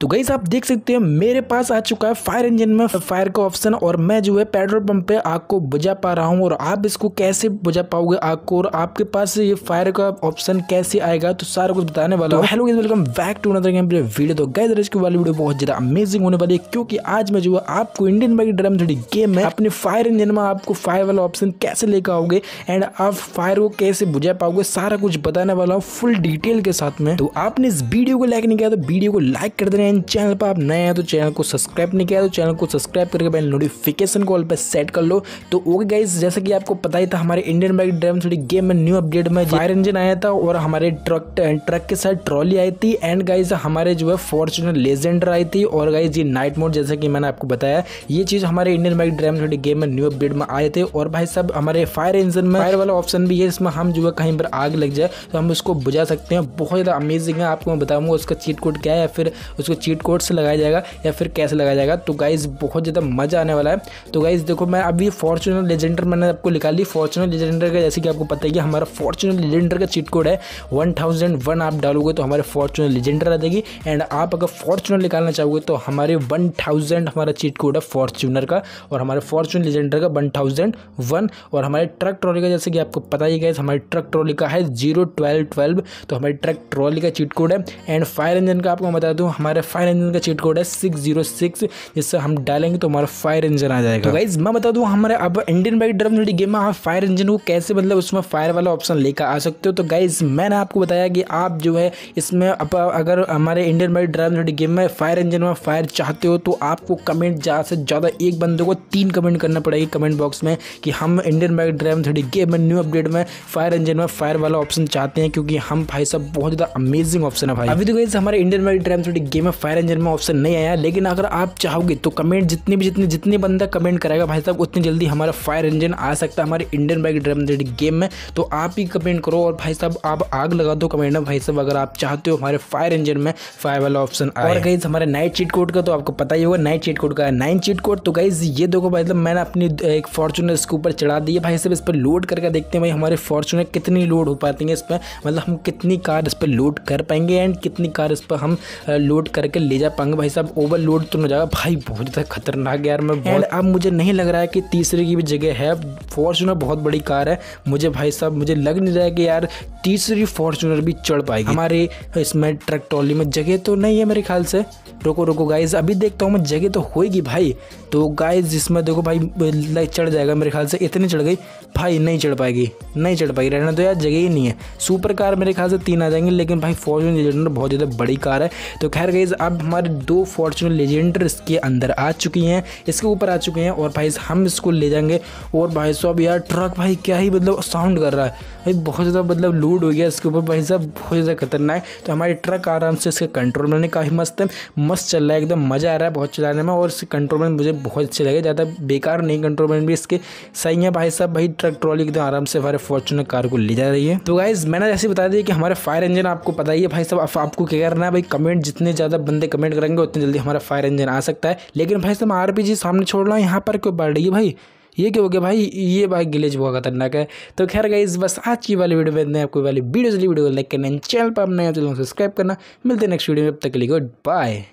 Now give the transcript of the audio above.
तो गईस आप देख सकते हैं मेरे पास आ चुका है फायर इंजन में फायर का ऑप्शन और मैं जो है पेट्रोल पंप पे आग को बुझा पा रहा हूँ और आप इसको कैसे बुझा पाओगे आग को और आपके पास ये फायर का ऑप्शन कैसे आएगा तो सारा कुछ बताने वाला हूँ hello welcome back to another game video तो गाइस रज तो की वाली वीडियो बहुत ज़्यादा अमेजिंग होने वाली है क्योंकि आज मैं जो है आपको इंडियन बाइक ड्रम थ्री गेम में अपने फायर इंजन में आपको फायर वाला ऑप्शन कैसे लेकर आओगे एंड आप फायर को कैसे बुझा पाओगे सारा कुछ बताने वाला हूँ फुल डिटेल के साथ में तो आपने इस वीडियो को लाइक नहीं किया तो वीडियो को लाइक कर देने एंड चैनल पर आप नए हैं तो चैनल को सब्सक्राइब नहीं किया तो चैनल को सब्सक्राइब करके बेल नोटिफिकेशन कॉल पर सेट कर लो तो ओके गाइज जैसे कि आपको पता ही था हमारे इंडियन बाइक ड्राइवन थोड़ी गेम में न्यू अपडेट में फायर इंजन आया था और हमारे ट्रक ट्रक के साथ ट्रॉली आई थी एंड गाइज हमारे जो है फॉर्चुनर लेजेंडर आई थी और गाइज ये नाइट मोड जैसे कि मैंने आपको बताया ये चीज़ हमारे इंडियन बाइक ड्राइवन थोड़ी गेम में न्यू अपडेट में आए थे और भाई साहब हमारे फायर इंजन में फायर वाला ऑप्शन भी है इसमें हम जो है कहीं पर आग लग जाए तो हम उसको बुझा सकते हैं बहुत ज़्यादा अमेजिंग है आपको मैं बताऊंगा उसका चीट कोड क्या है या फिर उसको चीट कोड से लगाया जाएगा या फिर कैसे लगाया जाएगा तो गाइज बहुत ज़्यादा मज़ा आने वाला है तो गाइज देखो मैं अभी फॉर्चुनर लेजेंडर मैंने आपको निकाल ली फॉर्चुनर लेजेंडर का जैसे कि आपको पता है कि हमारा फॉर्चुनर लेजेंडर का चीट कोड है वन आप डालोगे तो हमारे फॉर्चुनर लेजेंडर आ जाएगी एंड आप अगर फॉर्चुनर निकालना चाहोगे तो हमारे वन हमारा चीट कोड है फॉर्चुनर का और हमारे फॉर्चुनर लेजेंडर का वन और हमारे ट्रक ट्रॉली का जैसे कि आपको पता ही गया तो हमारे ट्रक ट्रॉली तो का है जीरो ट्वेल्व ट्वेल्व तो हमारे ट्रक ट्रॉली का चीट कोड है एंड फायर इंजन का आपको बता दूं हमारे फायर इंजन का चीट कोड है सिक्स जीरो सिक्स जिससे हम डालेंगे तो हमारा फायर इंजन आ जाएगा तो गाइज मैं बता दूँ हमारे अब इंडियन बाइक ड्रम गेम में आप फायर इंजन को कैसे मतलब उसमें फायर वाला ऑप्शन लेकर आ सकते हो तो गाइज मैंने आपको बताया कि आप जो है इसमें अगर हमारे इंडियन बाइक ड्रम गेम में फायर इंजन में फायर चाहते हो तो आपको कमेंट ज़्यादा से ज़्यादा एक बंदे को तीन कमेंट करना पड़ेगी कमेंट बॉक्स में कि हम इंडियन बाइक ड्राइव थोड़ी गेम में न्यू अपडेट में फायर इंजन में फायर वाला ऑप्शन चाहते हैं क्योंकि हम भाई साहब बहुत ज़्यादा अमेजिंग ऑप्शन है भाई अभी तो गई हमारे इंडियन बाइक ड्राइव थोड़ी गेम में फायर इंजन में ऑप्शन नहीं आया लेकिन अगर आप चाहोगे तो कमेंट जितने भी जितने जितने बंदा कमेंट करेगा भाई साहब उतनी जल्दी हमारा फायर इंजन आ सकता है हमारे इंडियन बाइक ड्रम गेम में तो आप ही कमेंट करो और भाई साहब आप आग लगा दो कमेंट में भाई साहब अगर आप चाहते हो हमारे फायर इंजन में फायर वाला ऑप्शन और गई हमारे नाइट चीट कोड का तो आपको पता ही होगा नाइट चीट कोड का नाइन चीट कोड तो गाइज ये देखो भाई साहब मैंने अपनी एक फॉर्चुनर इसके ऊपर चढ़ा दी भाई साहब इस पर लोड करके देखते हैं भाई हमारे फॉर्चुनर कितनी लोड हो पाती है इस पर मतलब हम कितनी कार इस पर लोड कर पाएंगे एंड कितनी कार इस पर हम लोड कर करके ले जा पाएंगे भाई साहब ओवरलोड तो हो जाएगा भाई बहुत ज़्यादा खतरनाक यार मैं बहुत अब मुझे नहीं लग रहा है कि तीसरे की भी जगह है फॉर्चूनर बहुत बड़ी कार है मुझे भाई साहब मुझे लग नहीं रहा है कि यार तीसरी फॉर्चूनर भी चढ़ पाएगी हमारे इसमें ट्रक ट्रॉली में जगह तो नहीं है मेरे ख्याल से रोको रोको गाइज अभी देखता हूँ मैं जगह तो होएगी भाई तो गाइज इसमें देखो भाई लाइक चढ़ जाएगा मेरे ख्याल से इतनी चढ़ गई भाई नहीं चढ़ पाएगी नहीं चढ़ पाएगी रहना तो यार जगह ही नहीं है सुपर कार मेरे ख्याल से तीन आ जाएंगे लेकिन भाई फॉर्चूनर बहुत ज़्यादा बड़ी कार है तो खैर गाइज अब हमारे दो फॉर्चुनर लेजेंडर इसके अंदर आ चुकी हैं इसके ऊपर आ चुके हैं और भाई हम इसको ले जाएंगे और भाई साहब यार ट्रक भाई क्या ही मतलब साउंड कर रहा है भाई बहुत ज़्यादा मतलब लूड हो गया इसके ऊपर भाई साहब बहुत ज़्यादा खतरनाक तो हमारी ट्रक आराम से इसके कंट्रोल में काफ़ी मस्त है मस्त चल रहा है एकदम मज़ा आ रहा है बहुत चलाने में और इसके कंट्रोल में मुझे बहुत अच्छे लगे ज़्यादा बेकार नहीं कंट्रोल में भी इसके सही है भाई साहब भाई ट्रक ट्रॉली एकदम आराम से हमारे फॉर्चुनर कार को ले जा रही है तो गाइज मैंने जैसे बता दिया कि हमारे फायर इंजन आपको पता ही है भाई साहब आपको क्या करना है भाई कमेंट जितने ज़्यादा बंदे कमेंट करेंगे उतनी जल्दी हमारा फायर इंजन आ सकता है लेकिन भाई साहब आर पी सामने छोड़ रहा हूँ यहाँ पर क्यों बढ़ रही है भाई ये क्यों हो गया भाई ये भाई गिलेज बहुत खतरनाक है तो खैर गाइज बस आज की वाली वीडियो में आपको वाली वीडियो वीडियो को लाइक करना चैनल पर अपना तो चैनल सब्सक्राइब करना मिलते हैं नेक्स्ट वीडियो में अब तक के लिए गुड बाय